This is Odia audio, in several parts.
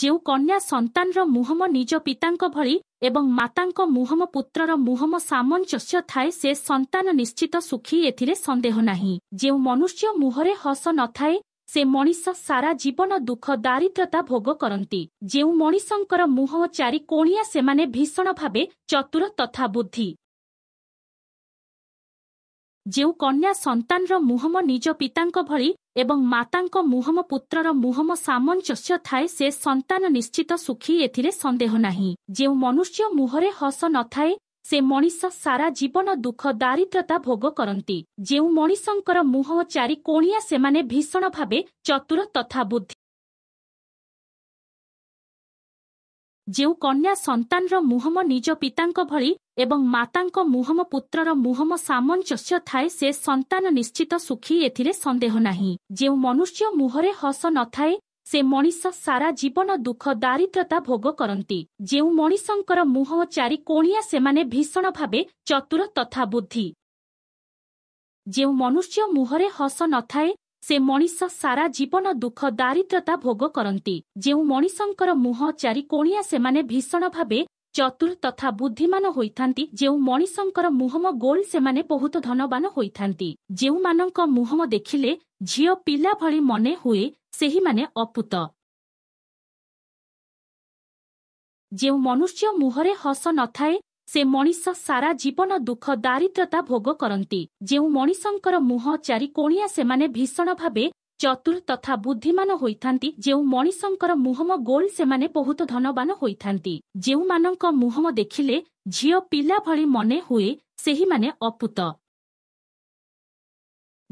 ଯେଉଁ କନ୍ୟା ସନ୍ତାନର ମୁହଁମ ନିଜ ପିତାଙ୍କ ଭଳି ଏବଂ ମାତାଙ୍କ ମୁହଁମ ପୁତ୍ରର ମୁହଁମ ସାମଞ୍ଜସ୍ୟ ଥାଏ ସେ ସନ୍ତାନ ନିଶ୍ଚିତ ସୁଖୀ ଏଥିରେ ସନ୍ଦେହ ନାହିଁ ଯେଉଁ ମନୁଷ୍ୟ ମୁହଁରେ ହସ ନଥାଏ ସେ ମଣିଷ ସାରା ଜୀବନ ଦୁଃଖ ଦାରିଦ୍ରତା ଭୋଗ କରନ୍ତି ଯେଉଁ ମଣିଷଙ୍କର ମୁହଁ ଚାରି କୋଣିଆ ସେମାନେ ଭୀଷଣ ଭାବେ ଚତୁର ତଥା ବୁଦ୍ଧି ଯେଉଁ କନ୍ୟା ସନ୍ତାନର ମୁହଁମ ନିଜ ପିତାଙ୍କ ଭଳି ଏବଂ ମାତାଙ୍କ ମୁହଁମ ପୁତ୍ରର ମୁହଁମ ସାମଞ୍ଜସ୍ୟ ଥାଏ ସେ ସନ୍ତାନ ନିଶ୍ଚିତ ସୁଖୀ ଏଥିରେ ସନ୍ଦେହ ନାହିଁ ଯେଉଁ ମନୁଷ୍ୟ ମୁହଁରେ ହସ ନଥାଏ ସେ ମଣିଷ ସାରା ଜୀବନ ଦୁଃଖ ଦାରିଦ୍ରତା ଭୋଗ କରନ୍ତି ଯେଉଁ ମଣିଷଙ୍କର ମୁହଁ ଚାରି କୋଣିଆ ସେମାନେ ଭୀଷଣ ଭାବେ ଚତୁର ତଥା ବୁଦ୍ଧି ଯେଉଁ କନ୍ୟା ସନ୍ତାନର ମୁହଁମ ନିଜ ପିତାଙ୍କ ଭଳି ଏବଂ ମାତାଙ୍କ ମୁହଁମ ପୁତ୍ରର ମୁହଁମ ସାମଞ୍ଜସ୍ୟ ଥାଏ ସେ ସନ୍ତାନ ନିଶ୍ଚିତ ସୁଖୀ ଏଥିରେ ସନ୍ଦେହ ନାହିଁ ଯେଉଁ ମନୁଷ୍ୟ ମୁହଁରେ ହସ ନଥାଏ ସେ ମଣିଷ ସାରା ଜୀବନ ଦୁଃଖ ଦାରିଦ୍ରତା ଭୋଗ କରନ୍ତି ଯେଉଁ ମଣିଷଙ୍କର ମୁହଁ ଚାରି କୋଣିଆ ସେମାନେ ଭୀଷଣ ଭାବେ ଚତୁର ତଥା ବୁଦ୍ଧି ଯେଉଁ ମନୁଷ୍ୟ ମୁହଁରେ ହସ ନଥାଏ ସେ ମଣିଷ ସାରା ଜୀବନ ଦୁଃଖ ଦାରିଦ୍ରତା ଭୋଗ କରନ୍ତି ଯେଉଁ ମଣିଷଙ୍କର ମୁହଁ ଚାରିକୋଣିଆ ସେମାନେ ଭୀଷଣ ଭାବେ ଚତୁର ତଥା ବୁଦ୍ଧିମାନ ହୋଇଥାନ୍ତି ଯେଉଁ ମଣିଷଙ୍କର ମୁହଁମ ଗୋଲ ସେମାନେ ବହୁତ ଧନବାନ ହୋଇଥାନ୍ତି ଯେଉଁମାନଙ୍କ ମୁହଁମ ଦେଖିଲେ ଝିଅ ପିଲା ଭଳି ମନେ ହୁଏ ସେହିମାନେ ଅପୁତ ଯେଉଁ ମନୁଷ୍ୟ ମୁହଁରେ ହସ ନଥାଏ ସେ ମଣିଷ ସାରା ଜୀବନ ଦୁଃଖ ଦାରିଦ୍ରତା ଭୋଗ କରନ୍ତି ଯେଉଁ ମଣିଷଙ୍କର ମୁହଁ ଚାରିକୋଣିଆ ସେମାନେ ଭୀଷଣ ଭାବେ ଚତୁର ତଥା ବୁଦ୍ଧିମାନ ହୋଇଥାନ୍ତି ଯେଉଁ ମଣିଷଙ୍କର ମୁହଁ ଗୋଲ ସେମାନେ ବହୁତ ଧନବାନ ହୋଇଥାନ୍ତି ଯେଉଁମାନଙ୍କ ମୁହଁ ଦେଖିଲେ ଝିଅ ପିଲା ଭଳି ମନେ ହୁଏ ସେହିମାନେ ଅପୁତ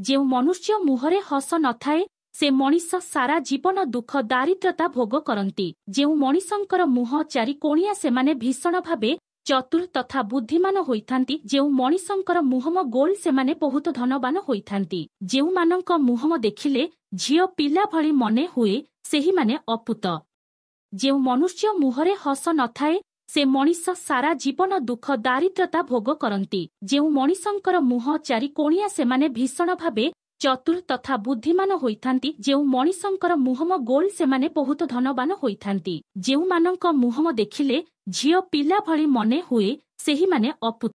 ଯେଉଁ ମନୁଷ୍ୟ ମୁହଁରେ ହସ ନଥାଏ ସେ ମଣିଷ ସାରା ଜୀବନ ଦୁଃଖ ଦାରିଦ୍ରତା ଭୋଗ କରନ୍ତି ଯେଉଁ ମଣିଷଙ୍କର ମୁହଁ ଚାରିକୋଣିଆ ସେମାନେ ଭୀଷଣ ଭାବେ ଚତୁର ତଥା ବୁଦ୍ଧିମାନ ହୋଇଥାନ୍ତି ଯେଉଁ ମଣିଷଙ୍କର ମୁହମ ଗୋଲ ସେମାନେ ବହୁତ ଧନବାନ ହୋଇଥାନ୍ତି ଯେଉଁମାନଙ୍କ ମୁହମ ଦେଖିଲେ ଝିଅ ପିଲା ଭଳି ମନେ ହୁଏ ସେହିମାନେ ଅପୁତ ଯେଉଁ ମନୁଷ୍ୟ ମୁହଁରେ ହସ ନଥାଏ ସେ ମଣିଷ ସାରା ଜୀବନ ଦୁଃଖ ଦାରିଦ୍ରତା ଭୋଗ କରନ୍ତି ଯେଉଁ ମଣିଷଙ୍କର ମୁହଁ ଚାରିକୋଣିଆ ସେମାନେ ଭୀଷଣ ଭାବେ ଚତୁର ତଥା ବୁଦ୍ଧିମାନ ହୋଇଥାନ୍ତି ଯେଉଁ ମଣିଷଙ୍କର ମୁହଁମ ଗୋଲ ସେମାନେ ବହୁତ ଧନବାନ ହୋଇଥାନ୍ତି ଯେଉଁମାନଙ୍କ ମୁହଁମ ଦେଖିଲେ ଝିଅ ପିଲା ଭଳି ମନେ ହୁଏ ସେହିମାନେ ଅପୁ